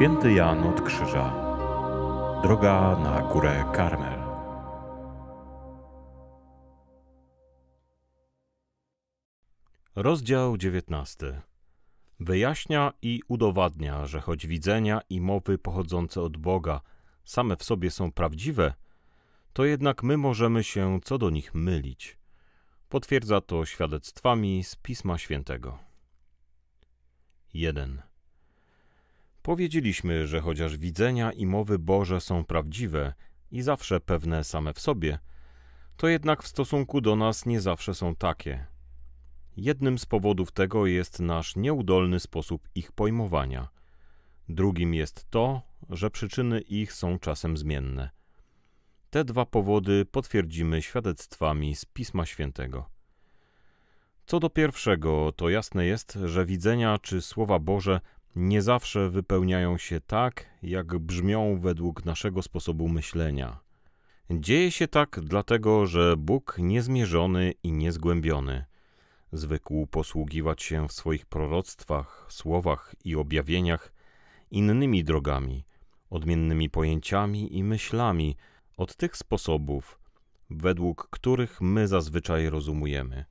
Święty Jan od Krzyża. Droga na górę Karmel. Rozdział 19. Wyjaśnia i udowadnia, że choć widzenia i mowy pochodzące od Boga same w sobie są prawdziwe, to jednak my możemy się co do nich mylić. Potwierdza to świadectwami z Pisma Świętego. 1. Powiedzieliśmy, że chociaż widzenia i mowy Boże są prawdziwe i zawsze pewne same w sobie, to jednak w stosunku do nas nie zawsze są takie. Jednym z powodów tego jest nasz nieudolny sposób ich pojmowania. Drugim jest to, że przyczyny ich są czasem zmienne. Te dwa powody potwierdzimy świadectwami z Pisma Świętego. Co do pierwszego, to jasne jest, że widzenia czy słowa Boże nie zawsze wypełniają się tak, jak brzmią według naszego sposobu myślenia. Dzieje się tak dlatego, że Bóg niezmierzony i niezgłębiony zwykł posługiwać się w swoich proroctwach, słowach i objawieniach innymi drogami, odmiennymi pojęciami i myślami od tych sposobów, według których my zazwyczaj rozumujemy.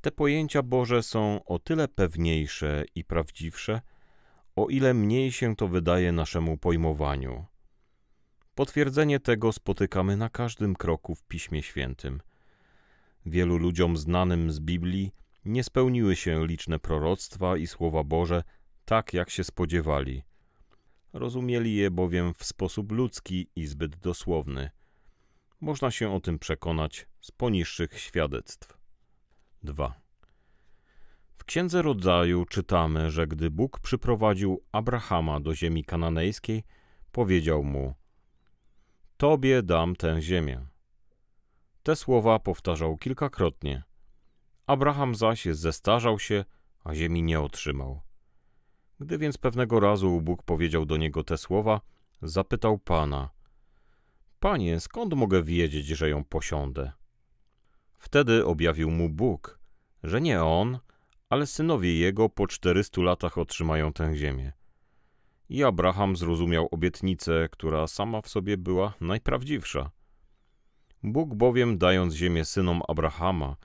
Te pojęcia Boże są o tyle pewniejsze i prawdziwsze, o ile mniej się to wydaje naszemu pojmowaniu. Potwierdzenie tego spotykamy na każdym kroku w Piśmie Świętym. Wielu ludziom znanym z Biblii nie spełniły się liczne proroctwa i słowa Boże tak, jak się spodziewali. Rozumieli je bowiem w sposób ludzki i zbyt dosłowny. Można się o tym przekonać z poniższych świadectw. 2. Księdze Rodzaju czytamy, że gdy Bóg przyprowadził Abrahama do ziemi kananejskiej, powiedział mu: Tobie dam tę ziemię. Te słowa powtarzał kilkakrotnie. Abraham zaś zestarzał się, a ziemi nie otrzymał. Gdy więc pewnego razu Bóg powiedział do niego te słowa, zapytał Pana: Panie, skąd mogę wiedzieć, że ją posiądę? Wtedy objawił mu Bóg, że nie on, ale synowie jego po czterystu latach otrzymają tę ziemię. I Abraham zrozumiał obietnicę, która sama w sobie była najprawdziwsza. Bóg bowiem, dając ziemię synom Abrahama,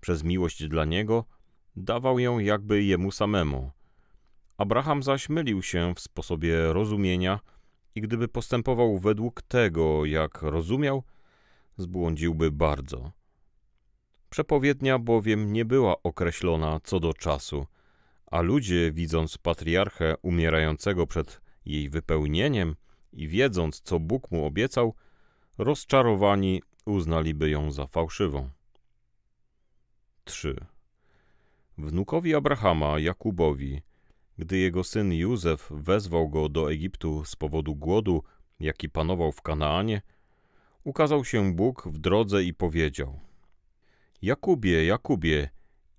przez miłość dla niego, dawał ją jakby jemu samemu. Abraham zaś mylił się w sposobie rozumienia i gdyby postępował według tego, jak rozumiał, zbłądziłby bardzo. Przepowiednia bowiem nie była określona co do czasu, a ludzie, widząc patriarchę umierającego przed jej wypełnieniem i wiedząc, co Bóg mu obiecał, rozczarowani uznaliby ją za fałszywą. 3. Wnukowi Abrahama, Jakubowi, gdy jego syn Józef wezwał go do Egiptu z powodu głodu, jaki panował w Kanaanie, ukazał się Bóg w drodze i powiedział – Jakubie, Jakubie,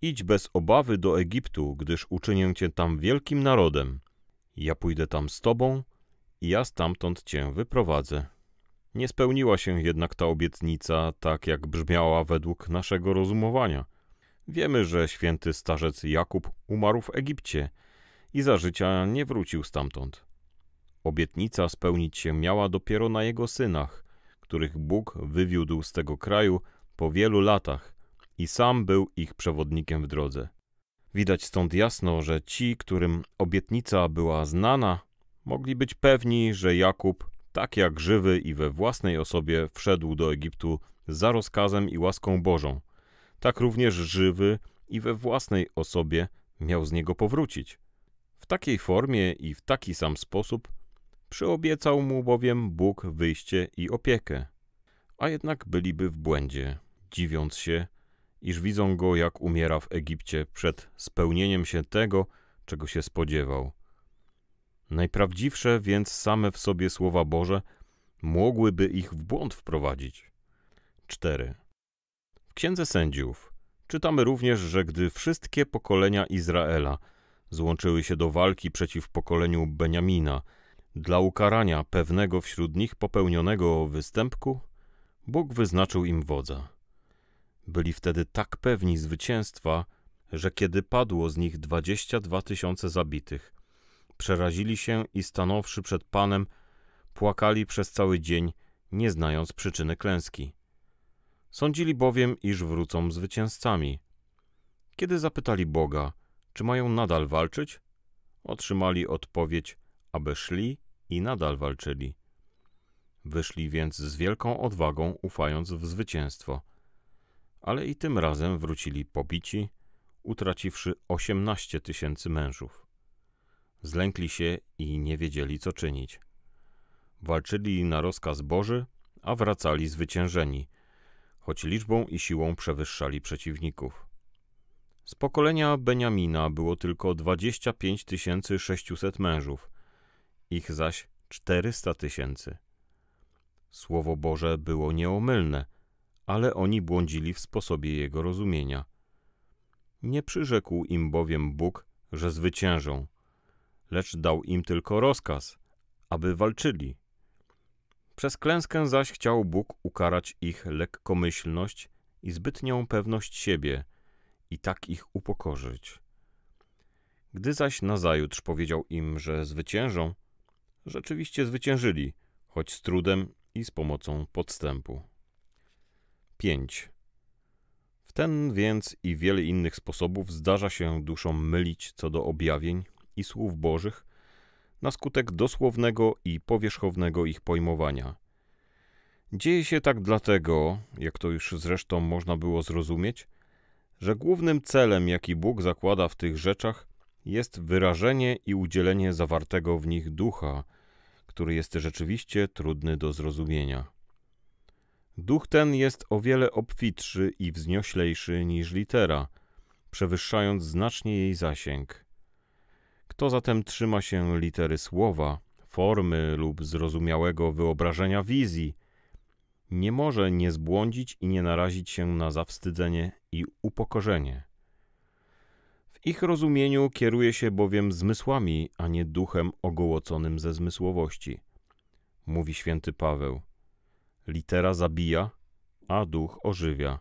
idź bez obawy do Egiptu, gdyż uczynię cię tam wielkim narodem. Ja pójdę tam z tobą i ja stamtąd cię wyprowadzę. Nie spełniła się jednak ta obietnica tak, jak brzmiała według naszego rozumowania. Wiemy, że święty starzec Jakub umarł w Egipcie i za życia nie wrócił stamtąd. Obietnica spełnić się miała dopiero na jego synach, których Bóg wywiódł z tego kraju po wielu latach, i sam był ich przewodnikiem w drodze. Widać stąd jasno, że ci, którym obietnica była znana, mogli być pewni, że Jakub, tak jak żywy i we własnej osobie, wszedł do Egiptu za rozkazem i łaską Bożą. Tak również żywy i we własnej osobie miał z niego powrócić. W takiej formie i w taki sam sposób przyobiecał mu bowiem Bóg wyjście i opiekę. A jednak byliby w błędzie, dziwiąc się, iż widzą go, jak umiera w Egipcie przed spełnieniem się tego, czego się spodziewał. Najprawdziwsze więc same w sobie słowa Boże mogłyby ich w błąd wprowadzić. 4. W Księdze Sędziów czytamy również, że gdy wszystkie pokolenia Izraela złączyły się do walki przeciw pokoleniu Beniamina, dla ukarania pewnego wśród nich popełnionego występku, Bóg wyznaczył im wodza. Byli wtedy tak pewni zwycięstwa, że kiedy padło z nich 22 tysiące zabitych, przerazili się i stanąwszy przed Panem, płakali przez cały dzień, nie znając przyczyny klęski. Sądzili bowiem, iż wrócą zwycięzcami. Kiedy zapytali Boga, czy mają nadal walczyć, otrzymali odpowiedź, aby szli i nadal walczyli. Wyszli więc z wielką odwagą, ufając w zwycięstwo – ale i tym razem wrócili pobici, utraciwszy 18 tysięcy mężów. Zlękli się i nie wiedzieli, co czynić. Walczyli na rozkaz Boży, a wracali zwyciężeni, choć liczbą i siłą przewyższali przeciwników. Z pokolenia Beniamina było tylko 25 600 mężów, ich zaś 400 tysięcy. Słowo Boże było nieomylne ale oni błądzili w sposobie jego rozumienia. Nie przyrzekł im bowiem Bóg, że zwyciężą, lecz dał im tylko rozkaz, aby walczyli. Przez klęskę zaś chciał Bóg ukarać ich lekkomyślność i zbytnią pewność siebie i tak ich upokorzyć. Gdy zaś nazajutrz powiedział im, że zwyciężą, rzeczywiście zwyciężyli, choć z trudem i z pomocą podstępu. 5. W ten więc i wiele innych sposobów zdarza się duszom mylić co do objawień i słów Bożych na skutek dosłownego i powierzchownego ich pojmowania. Dzieje się tak dlatego, jak to już zresztą można było zrozumieć, że głównym celem, jaki Bóg zakłada w tych rzeczach, jest wyrażenie i udzielenie zawartego w nich ducha, który jest rzeczywiście trudny do zrozumienia. Duch ten jest o wiele obfitszy i wznioślejszy niż litera, przewyższając znacznie jej zasięg. Kto zatem trzyma się litery słowa, formy lub zrozumiałego wyobrażenia wizji, nie może nie zbłądzić i nie narazić się na zawstydzenie i upokorzenie. W ich rozumieniu kieruje się bowiem zmysłami, a nie duchem ogołoconym ze zmysłowości, mówi święty Paweł. Litera zabija, a duch ożywia.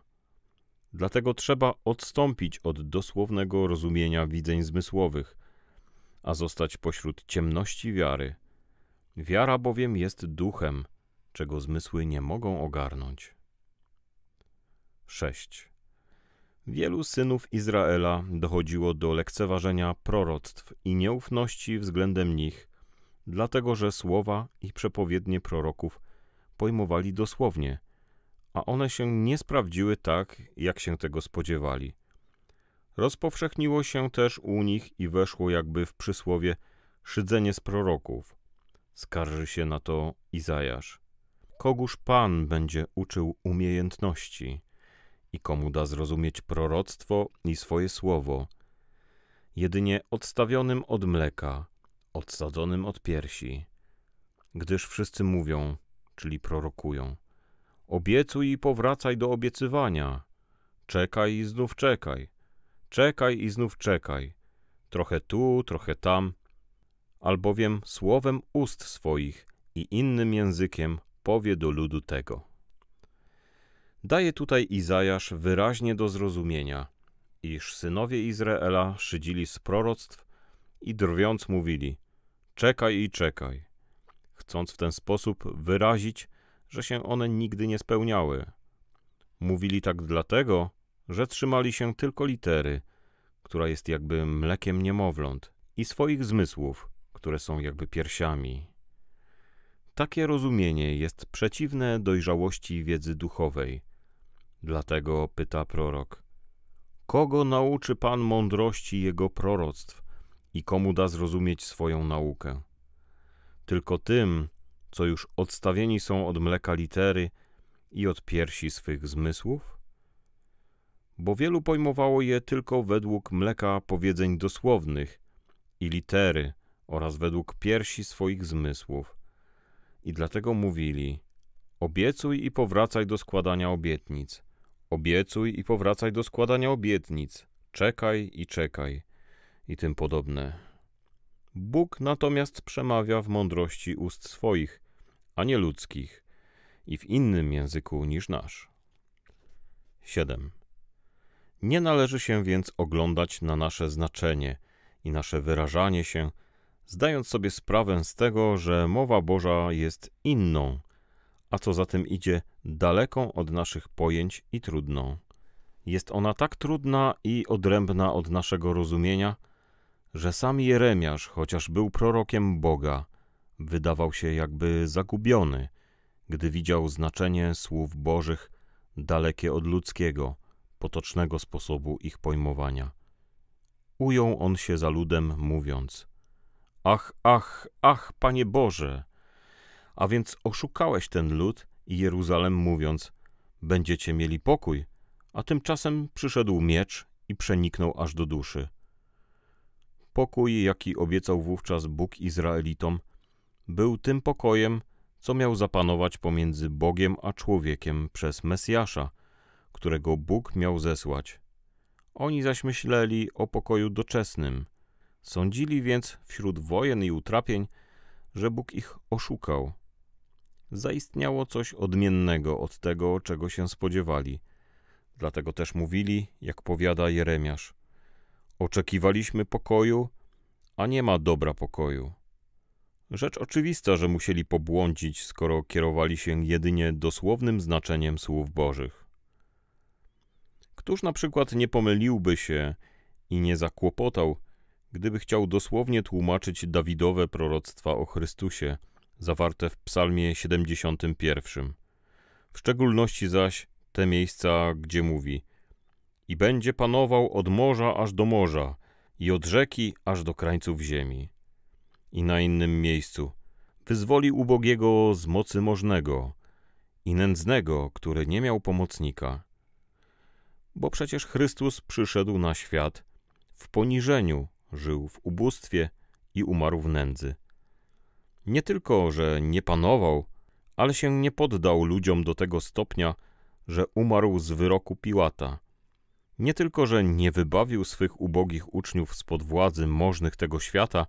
Dlatego trzeba odstąpić od dosłownego rozumienia widzeń zmysłowych, a zostać pośród ciemności wiary. Wiara bowiem jest duchem, czego zmysły nie mogą ogarnąć. 6. Wielu synów Izraela dochodziło do lekceważenia proroctw i nieufności względem nich, dlatego że słowa i przepowiednie proroków pojmowali dosłownie, a one się nie sprawdziły tak, jak się tego spodziewali. Rozpowszechniło się też u nich i weszło jakby w przysłowie szydzenie z proroków. Skarży się na to Izajasz. Kogóż Pan będzie uczył umiejętności i komu da zrozumieć proroctwo i swoje słowo? Jedynie odstawionym od mleka, odsadzonym od piersi. Gdyż wszyscy mówią, czyli prorokują. Obiecuj i powracaj do obiecywania. Czekaj i znów czekaj. Czekaj i znów czekaj. Trochę tu, trochę tam. Albowiem słowem ust swoich i innym językiem powie do ludu tego. Daje tutaj Izajasz wyraźnie do zrozumienia, iż synowie Izraela szydzili z proroctw i drwiąc mówili: Czekaj i czekaj chcąc w ten sposób wyrazić, że się one nigdy nie spełniały. Mówili tak dlatego, że trzymali się tylko litery, która jest jakby mlekiem niemowląt, i swoich zmysłów, które są jakby piersiami. Takie rozumienie jest przeciwne dojrzałości wiedzy duchowej. Dlatego pyta prorok: Kogo nauczy Pan mądrości jego proroctw i komu da zrozumieć swoją naukę? tylko tym, co już odstawieni są od mleka litery i od piersi swych zmysłów? Bo wielu pojmowało je tylko według mleka powiedzeń dosłownych i litery oraz według piersi swoich zmysłów. I dlatego mówili: Obiecuj i powracaj do składania obietnic. Obiecuj i powracaj do składania obietnic. Czekaj i czekaj. I tym podobne. Bóg natomiast przemawia w mądrości ust swoich, a nie ludzkich, i w innym języku niż nasz. 7. Nie należy się więc oglądać na nasze znaczenie i nasze wyrażanie się, zdając sobie sprawę z tego, że mowa Boża jest inną, a co za tym idzie, daleką od naszych pojęć i trudną. Jest ona tak trudna i odrębna od naszego rozumienia, że sam Jeremiasz, chociaż był prorokiem Boga, wydawał się jakby zagubiony, gdy widział znaczenie słów Bożych dalekie od ludzkiego, potocznego sposobu ich pojmowania. Ujął on się za ludem, mówiąc: Ach, ach, ach, panie Boże! A więc oszukałeś ten lud i Jeruzalem, mówiąc: Będziecie mieli pokój, a tymczasem przyszedł miecz i przeniknął aż do duszy Pokój, jaki obiecał wówczas Bóg Izraelitom, był tym pokojem, co miał zapanować pomiędzy Bogiem a człowiekiem przez Mesjasza, którego Bóg miał zesłać. Oni zaś myśleli o pokoju doczesnym. Sądzili więc wśród wojen i utrapień, że Bóg ich oszukał. Zaistniało coś odmiennego od tego, czego się spodziewali. Dlatego też mówili, jak powiada Jeremiasz – Oczekiwaliśmy pokoju, a nie ma dobra pokoju. Rzecz oczywista, że musieli pobłądzić, skoro kierowali się jedynie dosłownym znaczeniem słów Bożych. Któż na przykład nie pomyliłby się i nie zakłopotał, gdyby chciał dosłownie tłumaczyć Dawidowe proroctwa o Chrystusie, zawarte w Psalmie 71, w szczególności zaś te miejsca, gdzie mówi: i będzie panował od morza aż do morza i od rzeki aż do krańców ziemi. I na innym miejscu wyzwoli ubogiego z mocy możnego i nędznego, który nie miał pomocnika. Bo przecież Chrystus przyszedł na świat w poniżeniu, żył w ubóstwie i umarł w nędzy. Nie tylko, że nie panował, ale się nie poddał ludziom do tego stopnia, że umarł z wyroku Piłata – nie tylko, że nie wybawił swych ubogich uczniów spod władzy możnych tego świata,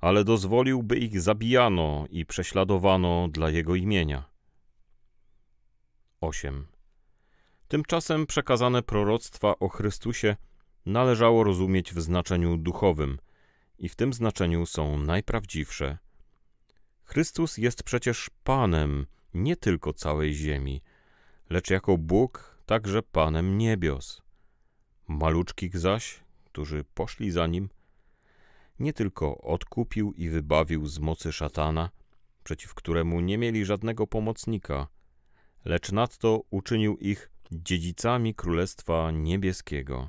ale dozwolił, by ich zabijano i prześladowano dla jego imienia. 8. Tymczasem przekazane proroctwa o Chrystusie należało rozumieć w znaczeniu duchowym i w tym znaczeniu są najprawdziwsze. Chrystus jest przecież Panem nie tylko całej ziemi, lecz jako Bóg także Panem niebios. Maluczkich zaś, którzy poszli za nim, nie tylko odkupił i wybawił z mocy szatana, przeciw któremu nie mieli żadnego pomocnika, lecz nadto uczynił ich dziedzicami Królestwa Niebieskiego.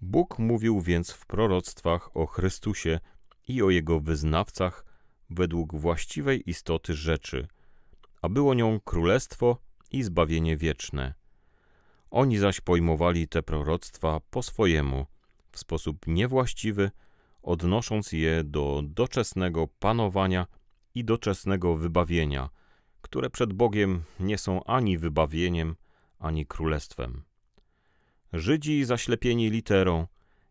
Bóg mówił więc w proroctwach o Chrystusie i o jego wyznawcach według właściwej istoty rzeczy, a było nią królestwo i zbawienie wieczne. Oni zaś pojmowali te proroctwa po swojemu, w sposób niewłaściwy, odnosząc je do doczesnego panowania i doczesnego wybawienia, które przed Bogiem nie są ani wybawieniem, ani królestwem. Żydzi zaślepieni literą,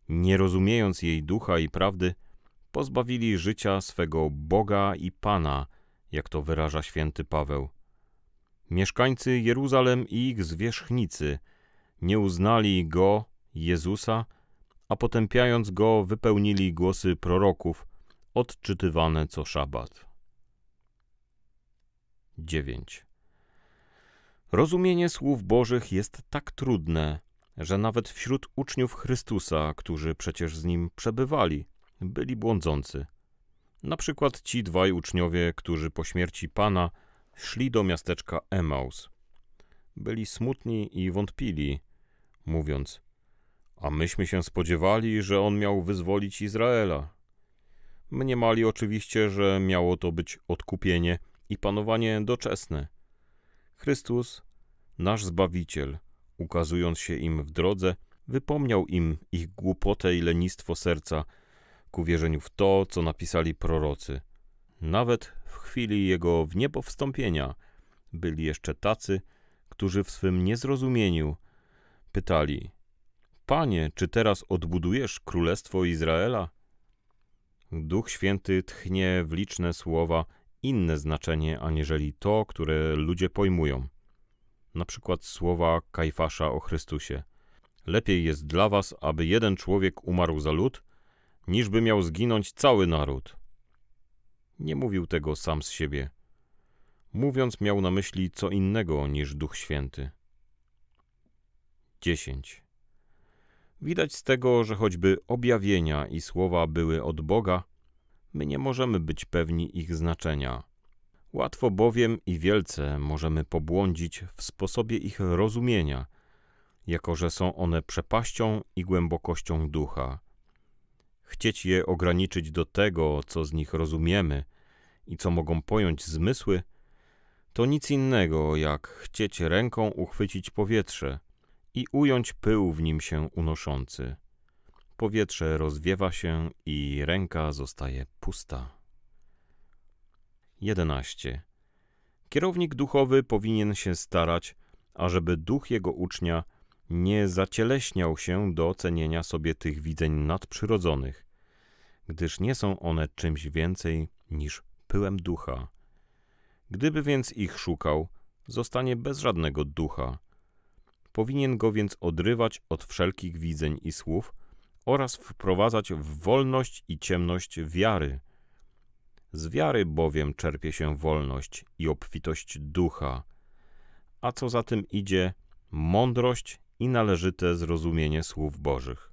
nie rozumiejąc jej ducha i prawdy, pozbawili życia swego Boga i Pana, jak to wyraża święty Paweł, Mieszkańcy Jeruzalem i ich zwierzchnicy nie uznali go, Jezusa, a potępiając go wypełnili głosy proroków, odczytywane co szabat. 9. Rozumienie słów Bożych jest tak trudne, że nawet wśród uczniów Chrystusa, którzy przecież z nim przebywali, byli błądzący. Na przykład ci dwaj uczniowie, którzy po śmierci Pana – Szli do miasteczka Emaus. Byli smutni i wątpili, mówiąc: A myśmy się spodziewali, że on miał wyzwolić Izraela. Mniemali oczywiście, że miało to być odkupienie i panowanie doczesne. Chrystus, nasz Zbawiciel, ukazując się im w drodze, wypomniał im ich głupotę i lenistwo serca ku wierzeniu w to, co napisali prorocy – nawet w chwili jego wniebowstąpienia byli jeszcze tacy, którzy w swym niezrozumieniu pytali: Panie, czy teraz odbudujesz królestwo Izraela? Duch Święty tchnie w liczne słowa inne znaczenie aniżeli to, które ludzie pojmują. Na przykład słowa Kajfasza o Chrystusie. Lepiej jest dla was, aby jeden człowiek umarł za lud, niżby miał zginąć cały naród. Nie mówił tego sam z siebie. Mówiąc, miał na myśli co innego niż Duch Święty. 10. Widać z tego, że choćby objawienia i słowa były od Boga, my nie możemy być pewni ich znaczenia. Łatwo bowiem i wielce możemy pobłądzić w sposobie ich rozumienia, jako że są one przepaścią i głębokością ducha chcieć je ograniczyć do tego, co z nich rozumiemy i co mogą pojąć zmysły, to nic innego jak chcieć ręką uchwycić powietrze i ująć pył w nim się unoszący. Powietrze rozwiewa się i ręka zostaje pusta. 11. Kierownik duchowy powinien się starać, ażeby duch jego ucznia nie zacieleśniał się do cenienia sobie tych widzeń nadprzyrodzonych, gdyż nie są one czymś więcej niż pyłem ducha. Gdyby więc ich szukał, zostanie bez żadnego ducha. Powinien go więc odrywać od wszelkich widzeń i słów oraz wprowadzać w wolność i ciemność wiary. Z wiary bowiem czerpie się wolność i obfitość ducha, a co za tym idzie, mądrość i należyte zrozumienie słów Bożych.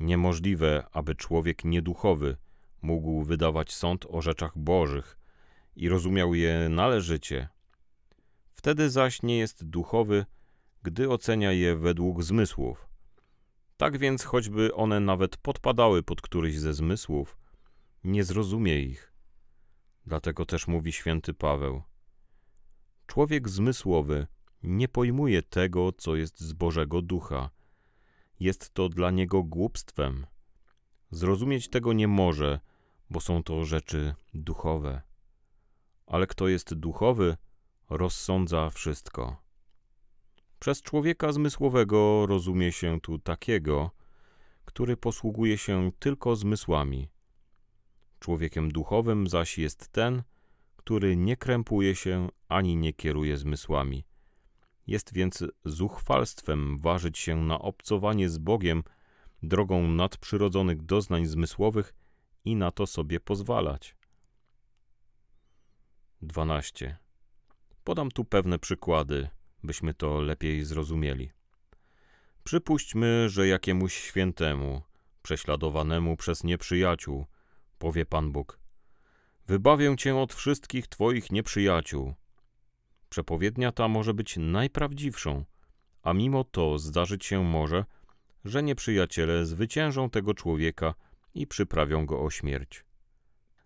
Niemożliwe, aby człowiek nieduchowy mógł wydawać sąd o rzeczach Bożych i rozumiał je należycie. Wtedy zaś nie jest duchowy, gdy ocenia je według zmysłów. Tak więc, choćby one nawet podpadały pod któryś ze zmysłów, nie zrozumie ich. Dlatego też mówi święty Paweł: Człowiek zmysłowy nie pojmuje tego, co jest z Bożego Ducha. Jest to dla niego głupstwem. Zrozumieć tego nie może, bo są to rzeczy duchowe. Ale kto jest duchowy, rozsądza wszystko. Przez człowieka zmysłowego rozumie się tu takiego, który posługuje się tylko zmysłami. Człowiekiem duchowym zaś jest ten, który nie krępuje się ani nie kieruje zmysłami jest więc zuchwalstwem ważyć się na obcowanie z Bogiem drogą nadprzyrodzonych doznań zmysłowych i na to sobie pozwalać. 12. Podam tu pewne przykłady, byśmy to lepiej zrozumieli. Przypuśćmy, że jakiemuś świętemu, prześladowanemu przez nieprzyjaciół, powie Pan Bóg: Wybawię cię od wszystkich twoich nieprzyjaciół Przepowiednia ta może być najprawdziwszą, a mimo to zdarzyć się może, że nieprzyjaciele zwyciężą tego człowieka i przyprawią go o śmierć.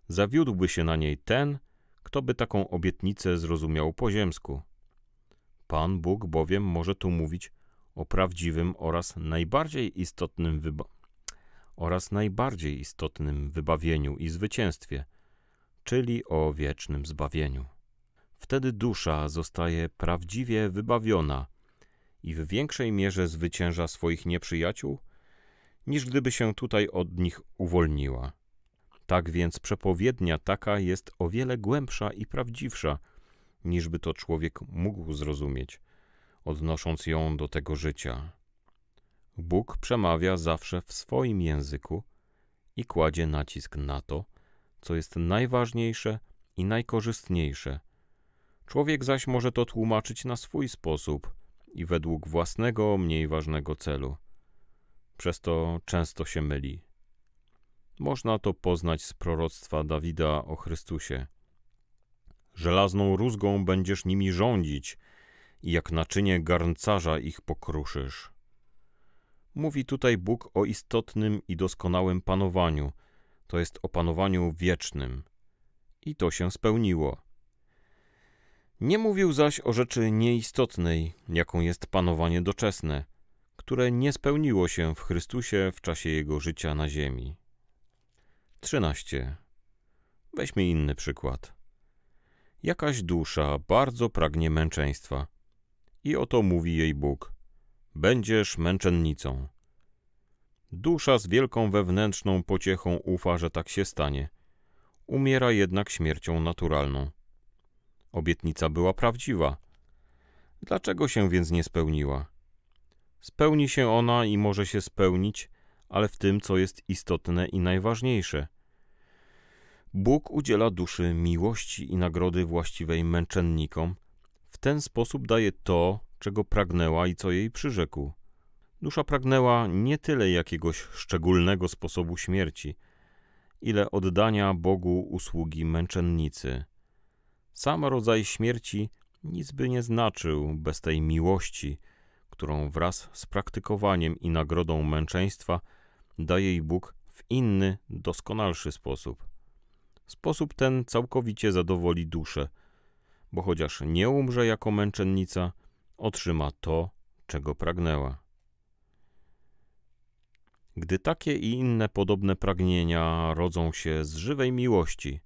Zawiódłby się na niej ten, kto by taką obietnicę zrozumiał po ziemsku. Pan Bóg bowiem może tu mówić o prawdziwym oraz najbardziej istotnym wyba oraz najbardziej istotnym wybawieniu i zwycięstwie, czyli o wiecznym zbawieniu. Wtedy dusza zostaje prawdziwie wybawiona i w większej mierze zwycięża swoich nieprzyjaciół, niż gdyby się tutaj od nich uwolniła. Tak więc przepowiednia taka jest o wiele głębsza i prawdziwsza, niż by to człowiek mógł zrozumieć, odnosząc ją do tego życia. Bóg przemawia zawsze w swoim języku i kładzie nacisk na to, co jest najważniejsze i najkorzystniejsze Człowiek zaś może to tłumaczyć na swój sposób i według własnego, mniej ważnego celu. Przez to często się myli. Można to poznać z proroctwa Dawida o Chrystusie. Żelazną rózgą będziesz nimi rządzić i jak naczynie garncarza ich pokruszysz. Mówi tutaj Bóg o istotnym i doskonałym panowaniu, to jest o panowaniu wiecznym. I to się spełniło. Nie mówił zaś o rzeczy nieistotnej, jaką jest panowanie doczesne, które nie spełniło się w Chrystusie w czasie jego życia na ziemi. 13. Weźmy inny przykład. Jakaś dusza bardzo pragnie męczeństwa. I oto mówi jej Bóg: Będziesz męczennicą. Dusza z wielką wewnętrzną pociechą ufa, że tak się stanie. Umiera jednak śmiercią naturalną. Obietnica była prawdziwa. Dlaczego się więc nie spełniła? Spełni się ona i może się spełnić, ale w tym, co jest istotne i najważniejsze. Bóg udziela duszy miłości i nagrody właściwej męczennikom, w ten sposób daje to, czego pragnęła i co jej przyrzekł. Dusza pragnęła nie tyle jakiegoś szczególnego sposobu śmierci, ile oddania Bogu usługi męczennicy. Sam rodzaj śmierci nic by nie znaczył bez tej miłości, którą wraz z praktykowaniem i nagrodą męczeństwa daje jej Bóg w inny, doskonalszy sposób. Sposób ten całkowicie zadowoli duszę, bo chociaż nie umrze jako męczennica, otrzyma to, czego pragnęła. Gdy takie i inne podobne pragnienia rodzą się z żywej miłości,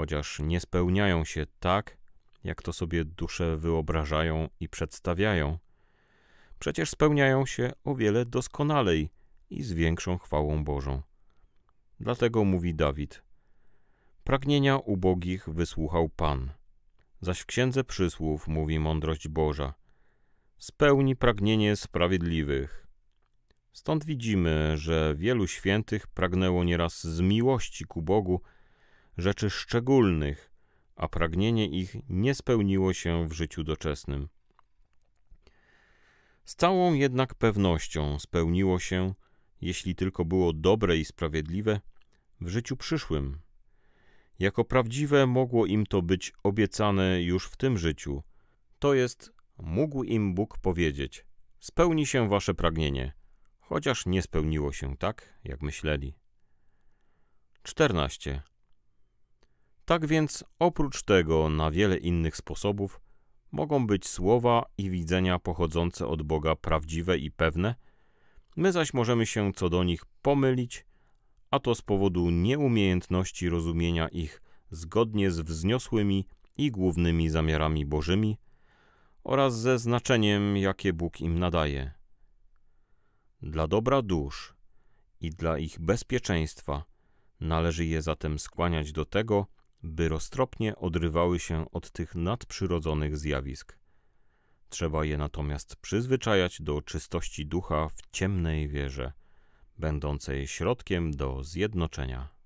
chociaż nie spełniają się tak, jak to sobie dusze wyobrażają i przedstawiają. Przecież spełniają się o wiele doskonalej i z większą chwałą Bożą. Dlatego mówi Dawid: Pragnienia ubogich wysłuchał Pan, zaś w księdze przysłów mówi mądrość Boża: Spełni pragnienie sprawiedliwych. Stąd widzimy, że wielu świętych pragnęło nieraz z miłości ku Bogu rzeczy szczególnych, a pragnienie ich nie spełniło się w życiu doczesnym. Z całą jednak pewnością spełniło się, jeśli tylko było dobre i sprawiedliwe, w życiu przyszłym. Jako prawdziwe mogło im to być obiecane już w tym życiu, to jest, mógł im Bóg powiedzieć: Spełni się wasze pragnienie, chociaż nie spełniło się tak, jak myśleli. 14. Tak więc oprócz tego na wiele innych sposobów mogą być słowa i widzenia pochodzące od Boga prawdziwe i pewne, my zaś możemy się co do nich pomylić, a to z powodu nieumiejętności rozumienia ich zgodnie z wzniosłymi i głównymi zamiarami Bożymi oraz ze znaczeniem, jakie Bóg im nadaje. Dla dobra dusz i dla ich bezpieczeństwa należy je zatem skłaniać do tego, by roztropnie odrywały się od tych nadprzyrodzonych zjawisk. Trzeba je natomiast przyzwyczajać do czystości ducha w ciemnej wierze, będącej środkiem do zjednoczenia.